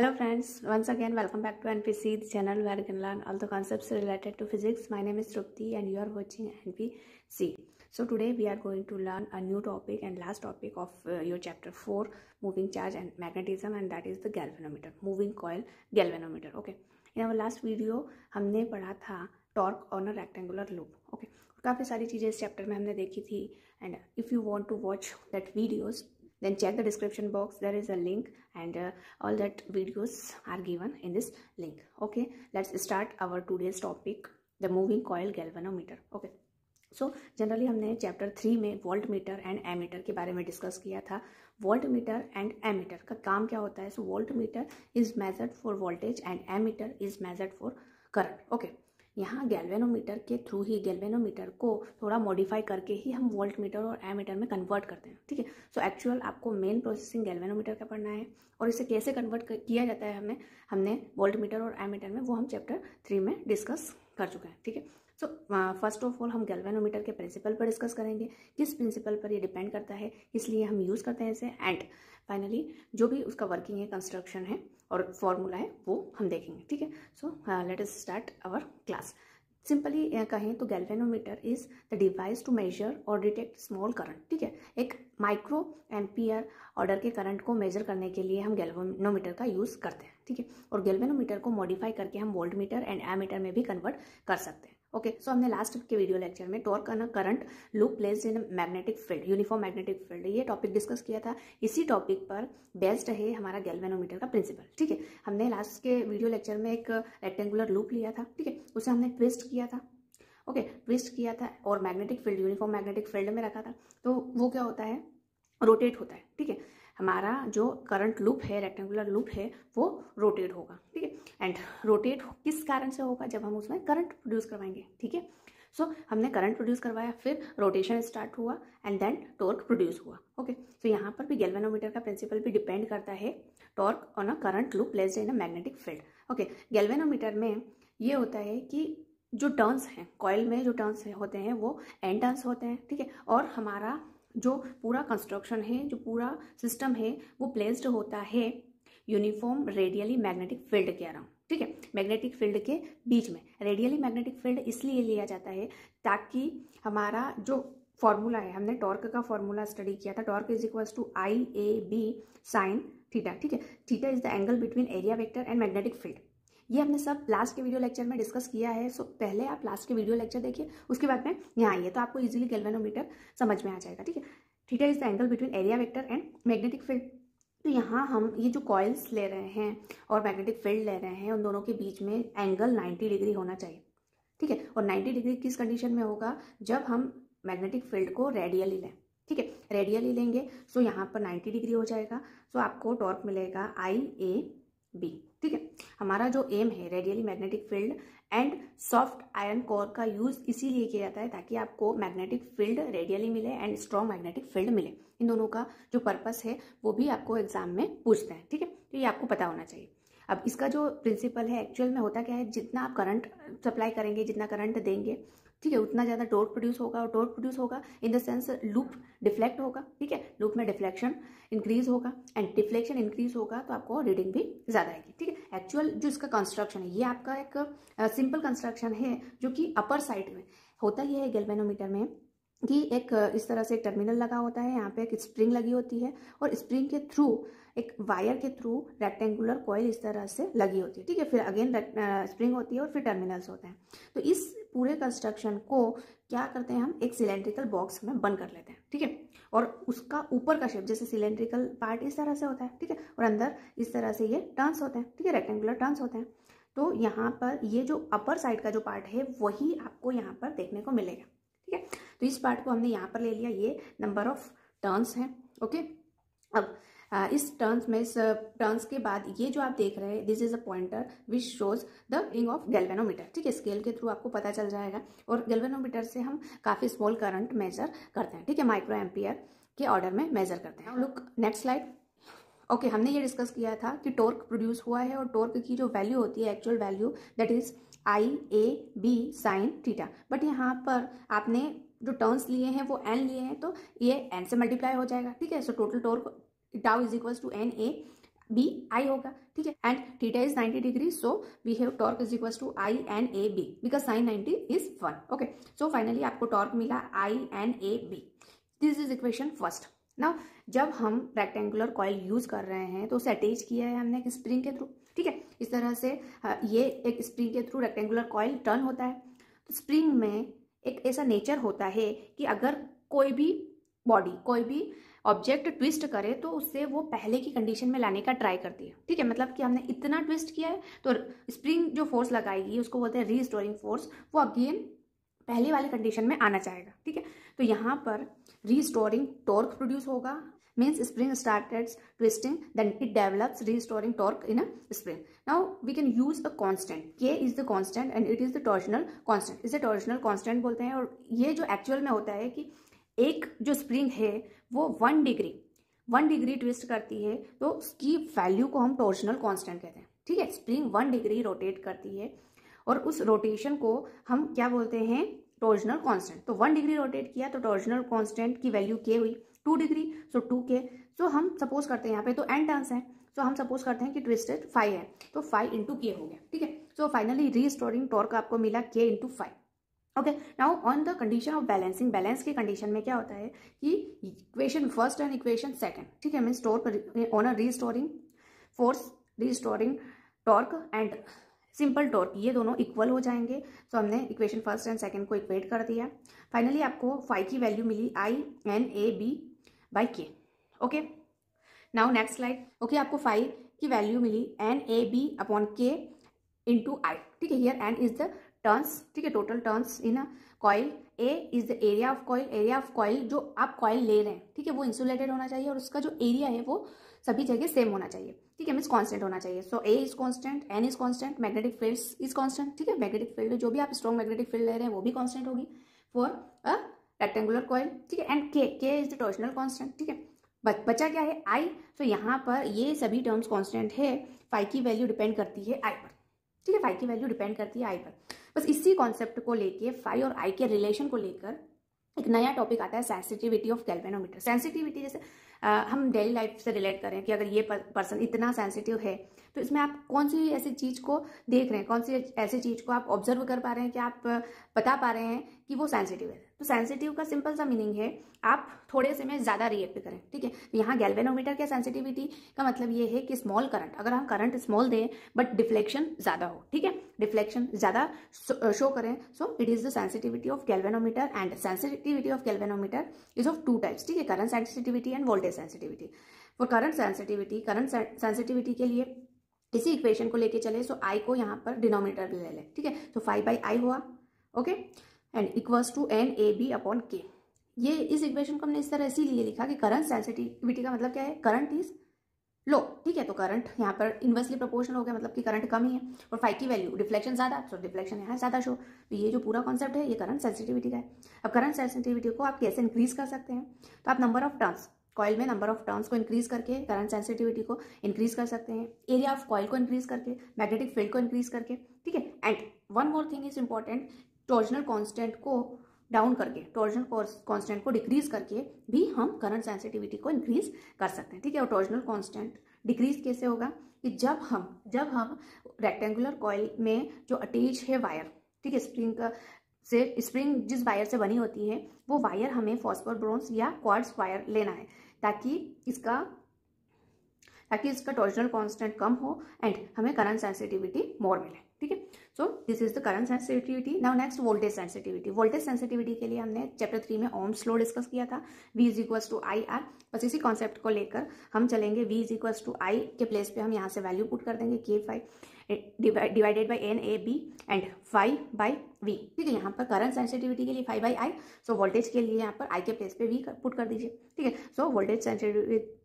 Hello friends, once again welcome back to NPC, the channel where you can learn all the concepts related to physics. My name is Trupti and you are watching NPC. So today we are going to learn a new topic and last topic of uh, your chapter 4, moving charge and magnetism and that is the galvanometer, moving coil galvanometer. Okay, in our last video हमने पढ़ा था torque on a rectangular loop okay काफ़ी सारी चीज़ें इस chapter में हमने देखी थी and if you want to watch that videos then check the description box there is a link and uh, all that videos are given in this link okay let's start our today's topic the moving coil galvanometer okay so so, generally हमने chapter three में voltmeter and ammeter के बारे में discuss किया था volt voltmeter and ammeter का काम क्या होता है so voltmeter is measured for voltage and ammeter is measured for current okay यहाँ गैल्वेनोमीटर के थ्रू ही गैल्वेनोमीटर को थोड़ा मॉडिफाई करके ही हम वोल्ट मीटर और एमीटर में कन्वर्ट करते हैं ठीक है सो एक्चुअल आपको मेन प्रोसेसिंग गैल्वेनोमीटर का पढ़ना है और इसे कैसे कन्वर्ट किया जाता है हमें हमने वोल्ट मीटर और एमीटर में वो हम चैप्टर थ्री में डिस्कस कर चुके हैं ठीक है सो फर्स्ट ऑफ ऑल हम गैल्वेनोमीटर के प्रिंसिपल पर डिस्कस करेंगे किस प्रिंसिपल पर ये डिपेंड करता है इसलिए हम यूज़ करते हैं इसे एंड फाइनली जो भी उसका वर्किंग है कंस्ट्रक्शन है और फॉर्मूला है वो हम देखेंगे ठीक है so let us start our class simply कहें तो galvanometer is the device to measure और डिटेक्ट स्मॉल करंट ठीक है एक माइक्रो एम्पियर ऑर्डर के करंट को मेजर करने के लिए हम गैल्वेनोमीटर का यूज़ करते हैं ठीक है और गैल्वेनोमीटर को मॉडिफाई करके हम वोल्टमीटर एंड एमीटर में भी कन्वर्ट कर सकते हैं ओके सो हमने लास्ट के वीडियो लेक्चर में torque on current loop place in magnetic field uniform magnetic field ये टॉपिक डिस्कस किया था इसी टॉपिक पर बेस्ड है हमारा गैल्वेनोमीटर का प्रिंसिपल ठीक है हमने लास्ट के वीडियो लेक्चर में एक रेक्टेंगुलर लूप लिया था ठीक है उसे हमने ट्विस्ट किया था ओके okay, ट्विस्ट किया था और magnetic field uniform magnetic field में रखा था तो वो क्या होता है रोटेट होता है ठीक है हमारा जो करंट लूप है रेक्टेंगुलर लूप है वो रोटेट होगा ठीक है एंड रोटेट किस कारण से होगा जब हम उसमें करंट प्रोड्यूस करवाएंगे ठीक है सो हमने करंट प्रोड्यूस करवाया फिर रोटेशन स्टार्ट हुआ एंड देन टॉर्क प्रोड्यूस हुआ ओके सो यहाँ पर भी गैल्वेनोमीटर का प्रिंसिपल भी डिपेंड करता है torque on a current loop less in a magnetic field okay galvanometer में ये होता है कि जो टर्न्स हैं कॉयल में जो टर्न्स होते हैं वो एंड टर्न्स होते हैं ठीक है और हमारा जो पूरा कंस्ट्रक्शन है जो पूरा सिस्टम है वो प्लेस्ड होता है यूनिफॉर्म रेडियली मैग्नेटिक फील्ड के अराउंड ठीक है मैग्नेटिक फील्ड के बीच में रेडियली मैग्नेटिक फील्ड इसलिए लिया जाता है ताकि हमारा जो फॉर्मूला है हमने टॉर्क का फॉर्मूला स्टडी किया था torque is equals to I A B sine theta ठीक है theta is the angle between area vector and magnetic field ये हमने सब लास्ट के वीडियो लेक्चर में डिस्कस किया है सो पहले आप लास्ट के वीडियो लेक्चर देखिए उसके बाद में यहाँ आइए तो आपको इजीली गैल्वेनोमीटर समझ में आ जाएगा ठीक है theta is the angle between area vector and magnetic field तो यहाँ हम ये जो कॉयल्स ले रहे हैं और मैग्नेटिक फील्ड ले रहे हैं उन दोनों के बीच में एंगल 90 डिग्री होना चाहिए ठीक है और 90 डिग्री किस कंडीशन में होगा जब हम मैग्नेटिक फील्ड को रेडियली लें ठीक है रेडियली लेंगे सो यहाँ पर 90 डिग्री हो जाएगा सो आपको टॉर्क मिलेगा आई ए बी ठीक है हमारा जो एम है radially magnetic field and soft iron core का यूज इसीलिए किया जाता है ताकि आपको मैग्नेटिक फील्ड रेडियली मिले एंड स्ट्रॉन्ग मैग्नेटिक फील्ड मिले इन दोनों का जो पर्पस है वो भी आपको एग्जाम में पूछता है ठीक है तो ये आपको पता होना चाहिए अब इसका जो प्रिंसिपल है एक्चुअल में होता क्या है जितना आप करंट सप्लाई करेंगे जितना करंट देंगे ठीक है उतना ज़्यादा टोर्क प्रोड्यूस होगा और टोर्क प्रोड्यूस होगा in the sense loop deflect होगा ठीक है लूप में डिफ्लेक्शन इंक्रीज होगा एंड डिफ्लेक्शन इंक्रीज होगा तो आपको रीडिंग भी ज़्यादा आएगी ठीक है एक्चुअल जो इसका कंस्ट्रक्शन है ये आपका एक सिंपल कंस्ट्रक्शन है जो कि अपर साइड में होता ही है गेलवेनोमीटर में कि एक इस तरह से एक टर्मिनल लगा होता है यहाँ पे एक स्प्रिंग लगी होती है और स्प्रिंग के थ्रू एक वायर के थ्रू रेक्टेंगुलर कॉयल इस तरह से लगी होती है ठीक है फिर अगेन स्प्रिंग होती है और फिर टर्मिनल्स होते हैं तो इस पूरे कंस्ट्रक्शन को क्या करते हैं हम एक सिलेंड्रिकल बॉक्स में बंद कर लेते हैं ठीक है और उसका ऊपर का शेप जैसे सिलेंड्रिकल पार्ट इस तरह से होता है ठीक है और अंदर इस तरह से ये टर्न्स होते हैं ठीक है रेक्टेंगुलर टर्न्स होते हैं तो यहाँ पर ये जो अपर साइड का जो पार्ट है वही आपको यहाँ पर देखने को मिलेगा ठीक है तो इस पार्ट को हमने यहाँ पर ले लिया ये नंबर ऑफ टर्न्स हैं ओके अब Uh, इस टर्न्स में इस टर्न्स के बाद ये जो आप देख रहे हैं this is a pointer which shows the ring of galvanometer ठीक है स्केल के थ्रू आपको पता चल जाएगा और गैल्वेनोमीटर से हम काफ़ी स्मॉल करंट मेजर करते हैं ठीक है माइक्रो एम्पियर के ऑर्डर में मेजर करते हैं look next slide okay okay, हमने ये डिस्कस किया था कि टॉर्क प्रोड्यूस हुआ है और टॉर्क की जो वैल्यू होती है actual value that is I A B sine theta but यहाँ पर आपने जो टर्न्स लिए हैं वो एन लिए हैं तो ये एन से मल्टीप्लाई हो जाएगा ठीक है so total torque tau is equal to N A B I होगा ठीक है and theta is 90 degree so we have torque is equal to I N A B because sine 90 is one okay so finally आपको torque मिला I N A B this is equation first ना जब हम rectangular coil use कर रहे हैं तो उसे अटैच किया है हमने एक स्प्रिंग के थ्रू ठीक है इस तरह से हाँ, ये एक स्प्रिंग के थ्रू रेक्टेंगुलर कॉयल टर्न होता है तो स्प्रिंग में एक ऐसा नेचर होता है कि अगर कोई भी बॉडी कोई भी ऑब्जेक्ट ट्विस्ट करे तो उससे वो पहले की कंडीशन में लाने का ट्राई करती है ठीक है मतलब कि हमने इतना ट्विस्ट किया है तो स्प्रिंग जो फोर्स लगाएगी उसको बोलते हैं रीस्टोरिंग फोर्स वो अगेन पहले वाली कंडीशन में आना चाहेगा ठीक है तो यहाँ पर रीस्टोरिंग टॉर्क प्रोड्यूस होगा means spring started twisting then it develops restoring torque in a spring now we can use a constant K is the constant and it is the torsional constant is the torsional constant बोलते हैं और ये जो actual में होता है कि एक जो स्प्रिंग है वो one degree one degree twist करती है तो उसकी वैल्यू को हम टॉर्जनल कांस्टेंट कहते हैं ठीक है स्प्रिंग वन डिग्री रोटेट करती है और उस रोटेशन को हम क्या बोलते हैं टोर्जनल कांस्टेंट तो वन डिग्री रोटेट किया तो टोर्जनल कांस्टेंट की वैल्यू के हुई टू डिग्री सो टू के सो हम सपोज करते हैं यहाँ पे तो एंड टर्म्स है सो हम सपोज करते हैं कि ट्विस्टेड फाइव है तो फाइव इंटू के हो गया ठीक है सो फाइनली स्टोरिंग टॉर्क आपको मिला K into five okay now on the condition of balancing balance की कंडीशन में क्या होता है कि equation first and equation second ठीक है mean store on a restoring force restoring torque and simple torque ये दोनों इक्वल हो जाएंगे सो so, हमने इक्वेशन फर्स्ट एंड सेकंड को इक्वेट कर दिया फाइनली आपको फाइव की वैल्यू मिली I N A B by K okay now next slide okay आपको फाइव की वैल्यू मिली N A B upon K into I ठीक है here N is the turns ठीक है total turns in coil A is the area of coil area of coil जो आप coil ले रहे हैं ठीक है वो इंसुलेटेड होना चाहिए और उसका जो एरिया है वो सभी जगह सेम होना चाहिए ठीक है मीन्स कॉन्स्टेंट होना चाहिए so A is constant N is constant magnetic field is constant ठीक है मैग्नेटिक फील्ड जो भी आप स्ट्रॉन्ग मैग्नेटिक फील्ड ले रहे हैं वो भी कॉन्स्टेंट होगी फॉर अ रेक्टेंगुलर कॉयल ठीक है एंड के के इज द टोशनल कॉन्स्टेंट ठीक है बचा क्या है आई तो यहाँ पर ये सभी टर्म्स कॉन्स्टेंट है फाइव की वैल्यू डिपेंड करती है आई पर ठीक है फाइव की वैल्यू डिपेंड करती है आई पर बस इसी कॉन्सेप्ट को लेके फाइव और आई के रिलेशन को लेकर एक नया टॉपिक आता है सेंसिटिविटी ऑफ गैल्वेनोमीटर सेंसिटिविटी जैसे आ, हम डेली लाइफ से रिलेट करें कि अगर ये पर्सन इतना सेंसिटिव है तो इसमें आप कौन सी ऐसी चीज़ को देख रहे हैं कौन सी ऐसी चीज़ को आप ऑब्जर्व कर पा रहे हैं कि आप बता पा रहे हैं कि वो सेंसिटिव है तो सेंसिटिव का सिंपल सा मीनिंग है आप थोड़े से में ज़्यादा रिएक्ट करें ठीक है तो यहाँ गैल्वेनोमीटर के सेंसिटिविटी का मतलब ये है कि स्मॉल करंट अगर हम करंट स्मॉल दें बट डिफ्लेक्शन ज़्यादा हो ठीक है डिफ्लेक्शन ज़्यादा शो करें so it is the sensitivity of galvanometer and sensitivity of galvanometer is of two types ठीक है current sensitivity and voltage sensitivity for current sensitivity current sensitivity के लिए इसी इक्वेशन को लेके चले सो आई को यहाँ पर डिनोमिनेटर ले लें ठीक है सो फाइव बाई आई हुआ okay and equals to N A B upon K ये इस इक्वेशन को हमने इस तरह इसीलिए लिखा कि करंट सेंसिटिविटी का मतलब क्या है करंट इज लो ठीक है तो करंट यहाँ पर इन्वर्सली प्रोपोर्शनल हो गया मतलब कि करंट कम ही है और फाइव की वैल्यू डिफ्लेक्शन ज़्यादा तो डिफ्लेक्शन यहाँ ज़्यादा शो तो ये जो पूरा कॉन्सेप्ट है ये करंट सेंसिटिविटी का है अब करंट सेंसिटिविटी को आप कैसे इंक्रीज कर सकते हैं तो आप नंबर ऑफ टर्म्स कॉयल में नंबर ऑफ टर्न्स को इंक्रीज करके करंट सेंसिटिविटी को इंक्रीज कर सकते हैं एरिया ऑफ कॉयल को इंक्रीज करके मैग्नेटिक फील्ड को इंक्रीज करके ठीक है and one more thing is important torsional constant को डाउन करके टॉर्जनल कॉन्स्टेंट को डिक्रीज करके भी हम करंट सेंसिटिविटी को इंक्रीज कर सकते हैं ठीक है और टॉर्जनल कॉन्स्टेंट डिक्रीज कैसे होगा कि जब हम जब हम रेक्टेंगुलर कॉयल में जो अटैच है वायर ठीक है स्प्रिंग का से स्प्रिंग जिस वायर से बनी होती है वो वायर हमें फॉस्फर ब्रोन्स या क्वार्ट्स वायर लेना है ताकि इसका ताकि इसका टॉर्जनल कांस्टेंट कम हो एंड हमें करंट सेंसिटिविटी मोर मिले ठीक है so this is the current sensitivity now next voltage sensitivity voltage sensitivity के लिए हमने चैप्टर थ्री में ओम स्लो डिस्कस किया था V is equals to I R बस इसी कॉन्सेप्ट को लेकर हम चलेंगे V is equals to I के प्लेस पे हम यहाँ से वैल्यू पुट कर देंगे K five divided by N A B and five by V ठीक है यहाँ पर करंट सेंसिटिविटी के लिए five by I so voltage के लिए यहाँ पर आई के प्लेस पे वी पुट कर दीजिए ठीक है so voltage sensitivity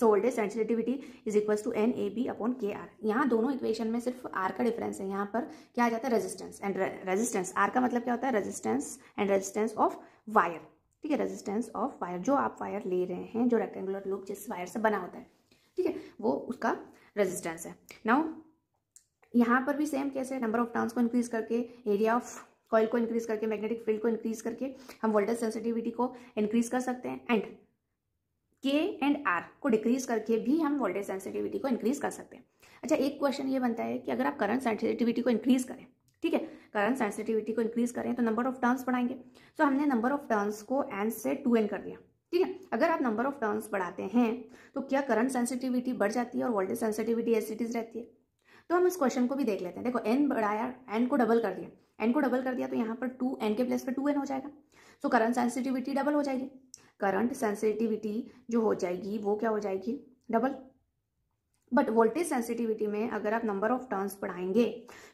so voltage sensitivity is equal to N A B upon K R यहाँ दोनों इक्वेशन में सिर्फ आर का डिफरेंस है यहाँ पर क्या आ जाता है रेजिस्टेंस एंड रेजिस्टेंस आर का मतलब क्या होता है resistance and resistance of wire ठीक है रेजिस्टेंस ऑफ वायर जो आप वायर ले रहे हैं जो रेक्टेंगुलर लूप जिस वायर से बना होता है ठीक है वो उसका रेजिस्टेंस है नाउ यहाँ पर भी सेम कैसे नंबर ऑफ टर्न्स को इंक्रीज करके एरिया ऑफ कॉइल को इंक्रीज करके मैग्नेटिक फील्ड को इंक्रीज करके हम वोल्टेज सेंसिटिविटी को इंक्रीज कर सकते हैं एंड के एंड आर को डिक्रीज करके भी हम वोल्टेज सेंसिटिविटी को इंक्रीज कर सकते हैं अच्छा एक क्वेश्चन ये बनता है कि अगर आप करंट सेंसिटिविटी को इंक्रीज करें ठीक है करंट सेंसिटिविटी को इंक्रीज करें तो नंबर ऑफ टर्न्स बढ़ाएंगे तो हमने नंबर ऑफ टर्न्स को एन से टू एन कर दिया ठीक है अगर आप नंबर ऑफ टर्न्स बढ़ाते हैं तो क्या करंट सेंसिटिविटी बढ़ जाती है और voltage sensitivity as it is रहती है तो हम इस क्वेश्चन को भी देख लेते हैं देखो एन बढ़ाया एन को डबल कर दिया एन को डबल कर दिया तो यहाँ पर टू एन के प्लेस पर टू एन हो जाएगा तो करंट सेंसिटिविटी डबल हो जाएगी करंट सेंसिटिविटी जो हो जाएगी वो क्या हो जाएगी डबल बट वोल्टेज सेंसिटिविटी में अगर आप नंबर ऑफ टर्न्स बढ़ाएंगे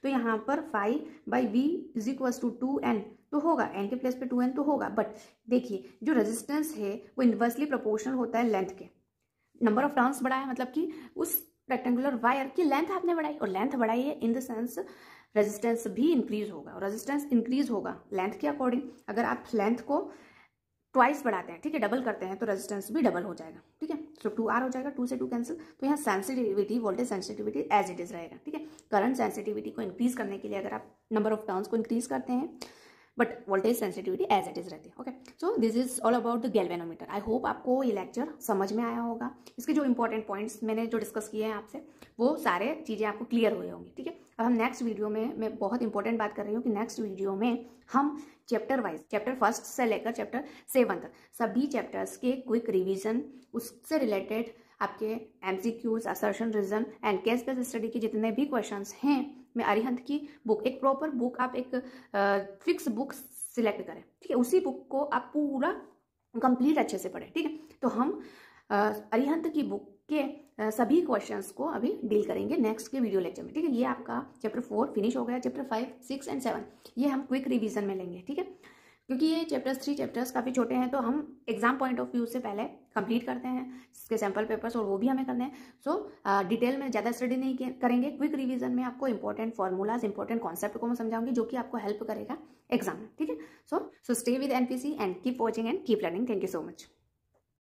तो यहाँ पर five by V is equals to two N तो होगा एन के प्लेस पे टू एन तो होगा बट देखिए जो रेजिस्टेंस है वो इन्वर्सली प्रोपोर्शनल होता है लेंथ के नंबर ऑफ टर्न्स बढ़ाया मतलब कि उस रेक्टेंगुलर वायर की लेंथ आपने बढ़ाई और लेंथ बढ़ाई है इन द सेंस रेजिस्टेंस भी इंक्रीज होगा और रेजिस्टेंस इंक्रीज होगा लेंथ के अकॉर्डिंग अगर आप लेंथ को ट्वाइस बढ़ाते हैं ठीक है डबल करते हैं तो रेजिस्टेंस भी डबल हो जाएगा ठीक है सो टू आर हो जाएगा टू से टू कैंसिल तो यहाँ sensitivity voltage sensitivity as it is रहेगा ठीक है करंट सेंसिटिविटी को इंक्रीज करने के लिए अगर आप नंबर ऑफ टर्न्स को इंक्रीज करते हैं but voltage sensitivity as it is रहती है okay so this is all about the galvanometer I hope आपको ये लेक्चर समझ में आया होगा इसके जो इंपॉर्टेंट पॉइंट्स मैंने जो डिस्कस किए हैं आपसे वो सारे चीज़ें आपको क्लियर हुई होंगी ठीक है अब हम नेक्स्ट वीडियो में मैं बहुत इंपॉर्टेंट बात कर रही हूँ कि नेक्स्ट वीडियो में हम चैप्टर वाइज चैप्टर फर्स्ट से लेकर चैप्टर सेवन तक सभी चैप्टर्स के क्विक रिविजन उससे रिलेटेड आपके M C Qs assertion reason and case base study के जितने भी क्वेश्चन हैं में अरिहंत की बुक एक प्रॉपर बुक आप एक फिक्स बुक सिलेक्ट करें ठीक है उसी बुक को आप पूरा कंप्लीट अच्छे से पढ़ें ठीक है तो हम अरिहंत की बुक के सभी क्वेश्चंस को अभी डील करेंगे नेक्स्ट के वीडियो लेक्चर में ठीक है ये आपका चैप्टर फोर फिनिश हो गया chapter five six and seven ये हम क्विक रिवीजन में लेंगे ठीक है क्योंकि ये चैप्टर्स थ्री चैप्टर्स काफ़ी छोटे हैं तो हम एग्जाम पॉइंट ऑफ व्यू से पहले कंप्लीट करते हैं इसके सैम्पल पेपर्स और वो भी हमें करने हैं सो so, डिटेल में ज़्यादा स्टडी नहीं करेंगे क्विक रिविजन में आपको इंपॉर्टेंट फॉर्मूलाज इंपॉर्टेंट कॉन्सेप्ट को मैं समझाऊंगी जो कि आपको हेल्प करेगा एग्जाम में ठीक है so so stay with N and keep watching and keep learning thank you so much